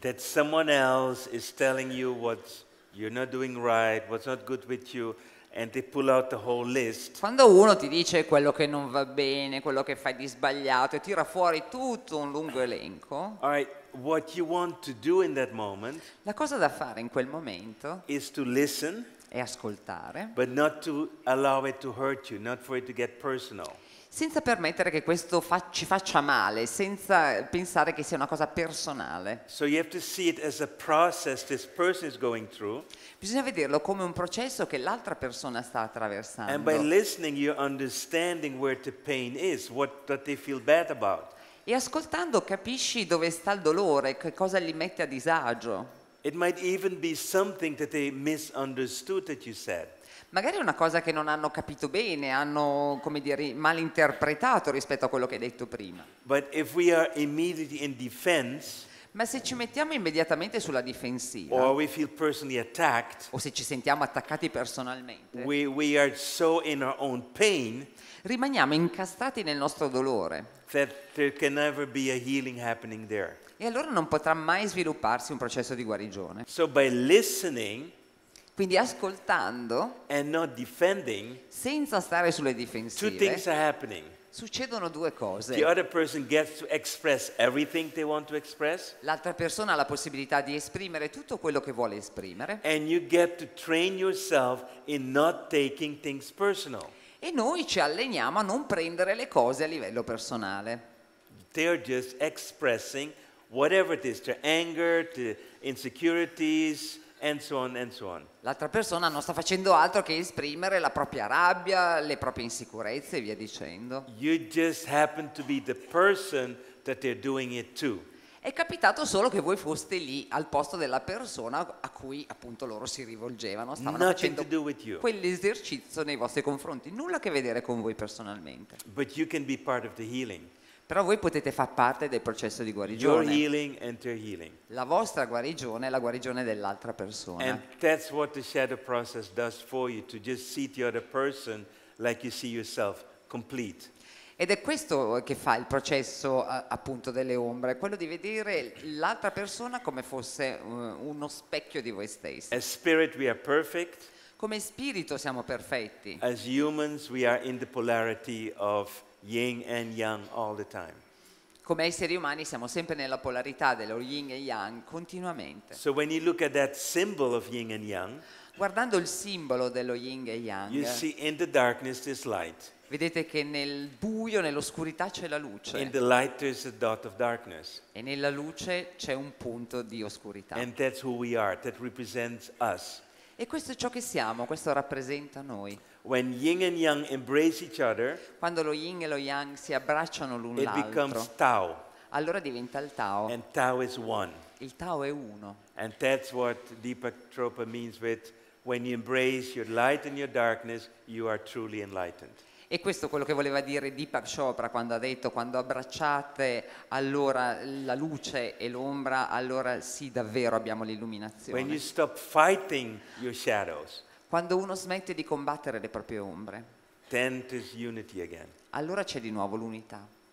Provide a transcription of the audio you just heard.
that someone else is telling you what you're not doing right, what's not good with you, and they pull out the whole list. Quando uno ti dice quello che non va bene, quello che fai di sbagliato e tira fuori tutto un lungo elenco. All right, what you want to do in that moment La cosa da fare in quel momento is to listen, è ascoltare, ma non to allow it to hurt you, not for it to senza permettere che questo fa ci faccia male, senza pensare che sia una cosa personale. So Bisogna vederlo come un processo che l'altra persona sta attraversando. e ascoltando capisci dove sta il dolore, che cosa li mette a disagio. It might even be something that they misunderstood that you said magari è una cosa che non hanno capito bene, hanno come dire, malinterpretato rispetto a quello che hai detto prima. Defense, ma se ci mettiamo immediatamente sulla difensiva, attacked, o se ci sentiamo attaccati personalmente, we, we so in pain, rimaniamo incastrati nel nostro dolore. E allora non potrà mai svilupparsi un processo di guarigione. So by listening, quindi ascoltando and not defending, senza stare sulle two difensive, things are happening. succedono due The cose. other gets to they want to L'altra persona ha la possibilità di esprimere tutto quello che vuole esprimere and you get to train in not e noi ci alleniamo a non prendere le cose a livello personale. They're just expressing whatever it is their anger, their insecurities, and so on and so on. L'altra persona non sta facendo altro che esprimere la propria rabbia, le proprie insicurezze e via dicendo. You just happen to be the person that they're doing it to. È capitato solo che voi foste lì al posto della persona a cui appunto loro si rivolgevano, stavano Nothing facendo quell'esercizio nei vostri confronti, nulla a che vedere con voi personalmente. But you can be part of the healing. Però voi potete far parte del processo di guarigione. Your La vostra guarigione è la guarigione dell'altra persona. And that's what the shadow process does for you, to just see the other person like you see yourself, complete. Ed è questo che fa il processo appunto delle ombre, quello di vedere l'altra persona come fosse eh, uno specchio di voi stessi. As spirit we are perfect. Come spirito siamo perfetti. As humans we are in the polarity of yin and yang all the time. Come esseri umani siamo sempre nella polarità dello yin e yang continuamente. So when you look at that symbol of yin and yang, guardando il simbolo dello yin e yang, you see in the darkness this light. Vedete che nel buio, nell'oscurità c'è la luce. In the light there's a dot of darkness. E nella luce c'è un punto di oscurità. And that's who we are. That represents us. E questo è ciò che siamo, questo rappresenta noi. When yin and yang embrace each other, Quando lo yin e lo yang si abbracciano l'uno it l'altro, Tao, allora diventa il Tao. and Tao is one. Il Tao è uno. And that's what Deepak Tropa means with when you embrace your light and your darkness, you are truly enlightened. E questo è quello che voleva dire Deepak Chopra quando ha detto quando abbracciate allora la luce e l'ombra, allora sì davvero abbiamo l'illuminazione. Shadows, quando uno smette di combattere le proprie ombre, allora c'è di nuovo l'unità.